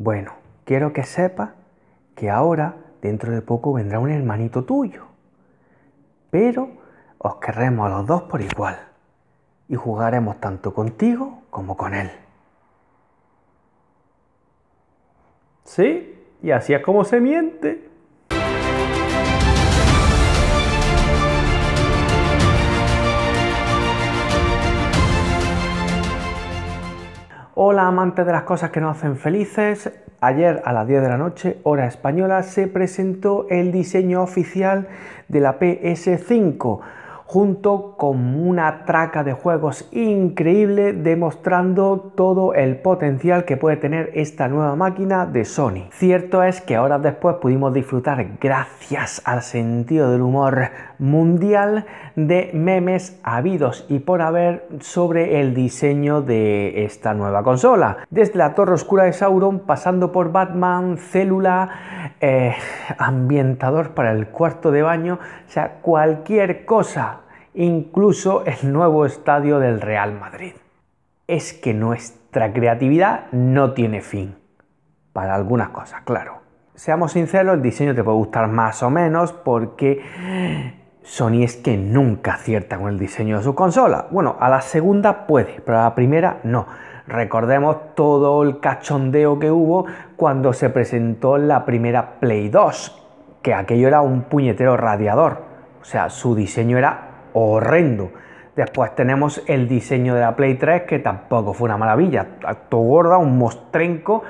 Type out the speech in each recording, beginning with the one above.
Bueno, quiero que sepas que ahora, dentro de poco, vendrá un hermanito tuyo. Pero os querremos a los dos por igual y jugaremos tanto contigo como con él. Sí, y así es como se miente. Hola amantes de las cosas que nos hacen felices. Ayer a las 10 de la noche, hora española, se presentó el diseño oficial de la PS5 junto con una traca de juegos increíble demostrando todo el potencial que puede tener esta nueva máquina de Sony. Cierto es que horas después pudimos disfrutar gracias al sentido del humor mundial de memes habidos y por haber sobre el diseño de esta nueva consola. Desde la Torre Oscura de Sauron pasando por Batman, célula, eh, ambientador para el cuarto de baño, o sea, cualquier cosa incluso el nuevo estadio del Real Madrid. Es que nuestra creatividad no tiene fin. Para algunas cosas, claro. Seamos sinceros, el diseño te puede gustar más o menos porque Sony es que nunca acierta con el diseño de su consola. Bueno, a la segunda puede, pero a la primera no. Recordemos todo el cachondeo que hubo cuando se presentó la primera Play 2, que aquello era un puñetero radiador. O sea, su diseño era horrendo. Después tenemos el diseño de la Play 3, que tampoco fue una maravilla. acto gorda, un mostrenco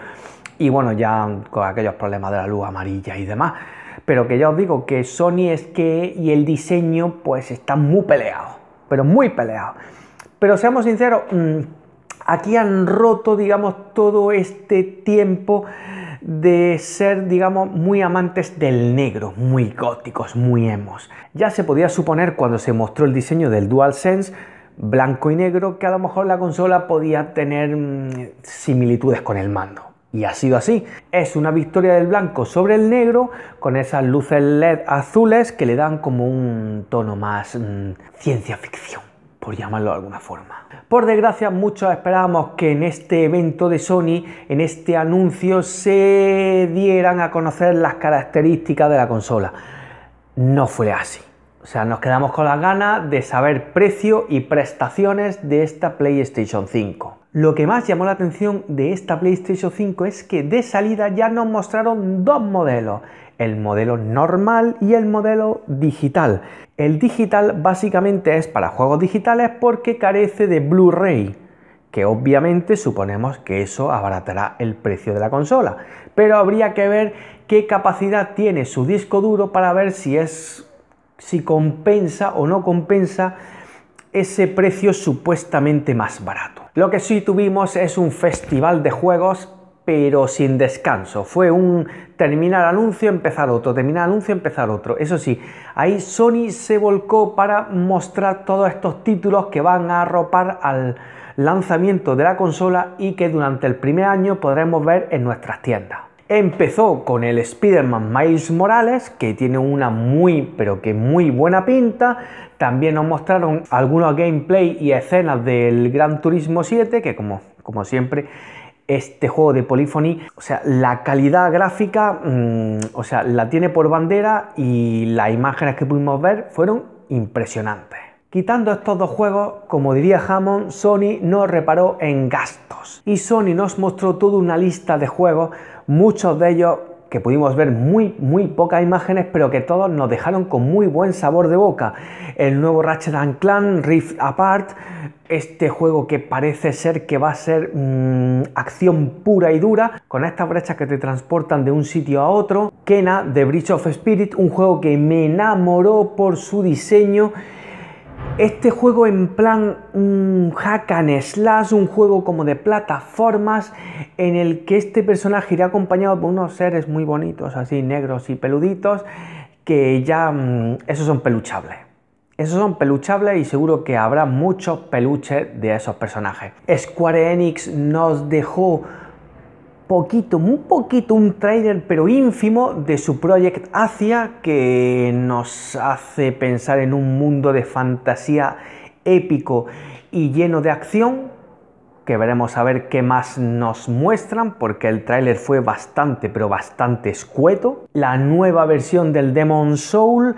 y bueno, ya con aquellos problemas de la luz amarilla y demás. Pero que ya os digo que Sony es que y el diseño pues está muy peleado, pero muy peleado. Pero seamos sinceros, mm, aquí han roto, digamos, todo este tiempo de ser, digamos, muy amantes del negro, muy góticos, muy emos. Ya se podía suponer cuando se mostró el diseño del DualSense blanco y negro que a lo mejor la consola podía tener mm, similitudes con el mando. Y ha sido así. Es una victoria del blanco sobre el negro con esas luces LED azules que le dan como un tono más mm, ciencia ficción por llamarlo de alguna forma. Por desgracia, muchos esperábamos que en este evento de Sony, en este anuncio, se dieran a conocer las características de la consola. No fue así. O sea, nos quedamos con las ganas de saber precio y prestaciones de esta PlayStation 5. Lo que más llamó la atención de esta PlayStation 5 es que de salida ya nos mostraron dos modelos, el modelo normal y el modelo digital. El digital básicamente es para juegos digitales porque carece de Blu-ray, que obviamente suponemos que eso abaratará el precio de la consola, pero habría que ver qué capacidad tiene su disco duro para ver si es si compensa o no compensa ese precio supuestamente más barato. Lo que sí tuvimos es un festival de juegos pero sin descanso. Fue un terminar anuncio, empezar otro, terminar anuncio, empezar otro. Eso sí, ahí Sony se volcó para mostrar todos estos títulos que van a arropar al lanzamiento de la consola y que durante el primer año podremos ver en nuestras tiendas. Empezó con el Spider-Man Miles Morales, que tiene una muy, pero que muy buena pinta. También nos mostraron algunos gameplay y escenas del Gran Turismo 7, que como, como siempre este juego de Polyphony, o sea, la calidad gráfica, mm, o sea, la tiene por bandera y las imágenes que pudimos ver fueron impresionantes. Quitando estos dos juegos, como diría Hammond, Sony no reparó en gastos. Y Sony nos mostró toda una lista de juegos, muchos de ellos que pudimos ver muy, muy pocas imágenes, pero que todos nos dejaron con muy buen sabor de boca. El nuevo Ratchet Clan, Rift Apart, este juego que parece ser que va a ser mm, acción pura y dura, con estas brechas que te transportan de un sitio a otro. Kena, The Bridge of Spirit, un juego que me enamoró por su diseño este juego en plan un hack and slash, un juego como de plataformas en el que este personaje irá acompañado por unos seres muy bonitos, así negros y peluditos, que ya mm, esos son peluchables. Esos son peluchables y seguro que habrá muchos peluches de esos personajes. Square Enix nos dejó poquito, muy poquito, un trailer pero ínfimo de su Project Asia que nos hace pensar en un mundo de fantasía épico y lleno de acción que veremos a ver qué más nos muestran porque el tráiler fue bastante pero bastante escueto. La nueva versión del Demon Soul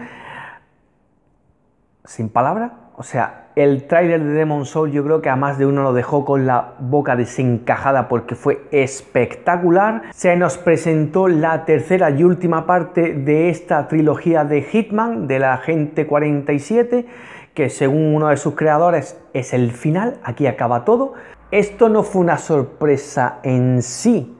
sin palabra, o sea, el tráiler de Demon Soul yo creo que a más de uno lo dejó con la boca desencajada porque fue espectacular. Se nos presentó la tercera y última parte de esta trilogía de Hitman, de la gente 47, que según uno de sus creadores es el final, aquí acaba todo. Esto no fue una sorpresa en sí,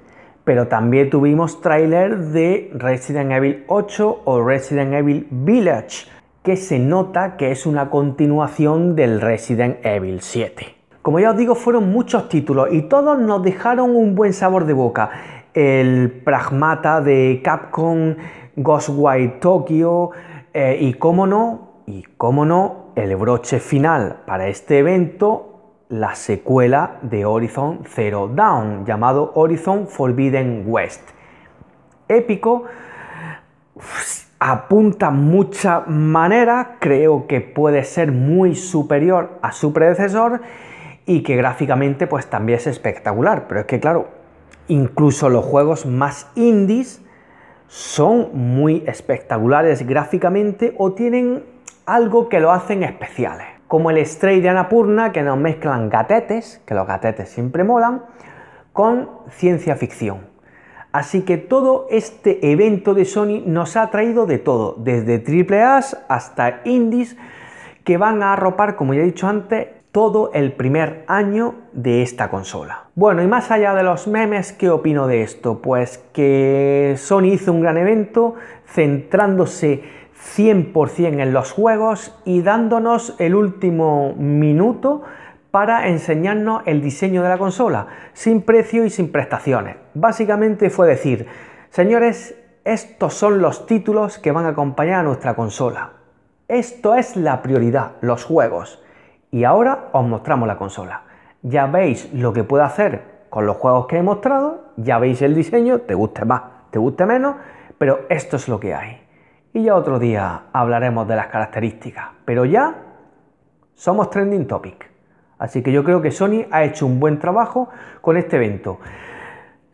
pero también tuvimos tráiler de Resident Evil 8 o Resident Evil Village que se nota que es una continuación del Resident Evil 7. Como ya os digo, fueron muchos títulos y todos nos dejaron un buen sabor de boca. El Pragmata de Capcom, Ghostwire Tokyo eh, y cómo no, y cómo no, el broche final para este evento, la secuela de Horizon Zero Dawn, llamado Horizon Forbidden West. Épico, apunta mucha manera, creo que puede ser muy superior a su predecesor y que gráficamente pues también es espectacular, pero es que claro, incluso los juegos más indies son muy espectaculares gráficamente o tienen algo que lo hacen especiales, como el Stray de Anapurna que nos mezclan gatetes, que los gatetes siempre molan, con ciencia ficción. Así que todo este evento de Sony nos ha traído de todo, desde AAA hasta indies que van a arropar, como ya he dicho antes, todo el primer año de esta consola. Bueno, y más allá de los memes, ¿qué opino de esto? Pues que Sony hizo un gran evento centrándose 100% en los juegos y dándonos el último minuto para enseñarnos el diseño de la consola, sin precio y sin prestaciones. Básicamente fue decir, señores, estos son los títulos que van a acompañar a nuestra consola. Esto es la prioridad, los juegos. Y ahora os mostramos la consola. Ya veis lo que puede hacer con los juegos que he mostrado, ya veis el diseño, te guste más, te guste menos, pero esto es lo que hay. Y ya otro día hablaremos de las características, pero ya somos trending topic. Así que yo creo que Sony ha hecho un buen trabajo con este evento.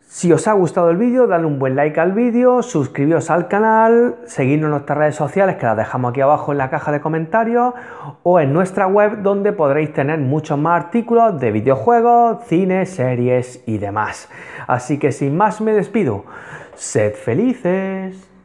Si os ha gustado el vídeo, dadle un buen like al vídeo, suscribiros al canal, seguidnos en nuestras redes sociales que las dejamos aquí abajo en la caja de comentarios o en nuestra web donde podréis tener muchos más artículos de videojuegos, cine, series y demás. Así que sin más me despido. Sed felices.